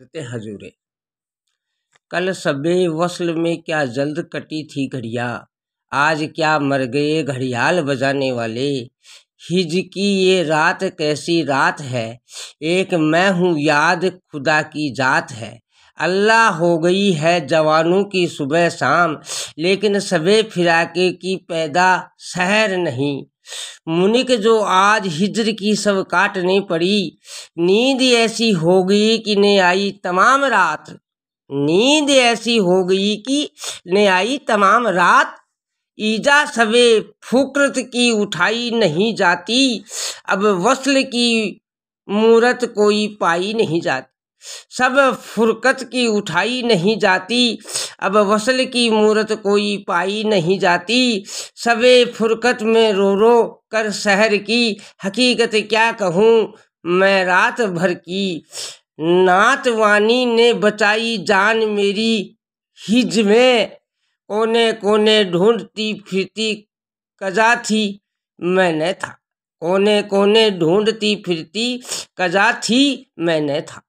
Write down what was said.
देते हजूरे कल सबे वसल में क्या जल्द कटी थी घड़िया आज क्या मर गए घड़ियाल बजाने वाले हिज की ये रात कैसी रात है एक मैं हूँ याद खुदा की जात है अल्लाह हो गई है जवानों की सुबह शाम लेकिन सबे फिराके की पैदा शहर नहीं मुनिक जो आज हिजर की सब काटनी पड़ी नींद ऐसी हो गई कि ने आई तमाम रात नींद ऐसी हो गई कि ने आई तमाम रात ईजा सबे फुकृत की उठाई नहीं जाती अब वसल की मूरत कोई पाई नहीं जाती सब फुरकत की उठाई नहीं जाती अब वसल की मूरत कोई पाई नहीं जाती सबे फुरकत में रो रो कर शहर की हकीकत क्या कहूँ मैं रात भर की नातवानी ने बचाई जान मेरी हिज में कोने कोने ढूंढती फिरती कजा थी मैं था कोने कोने ढूंढती फिरती कजा थी मैं न था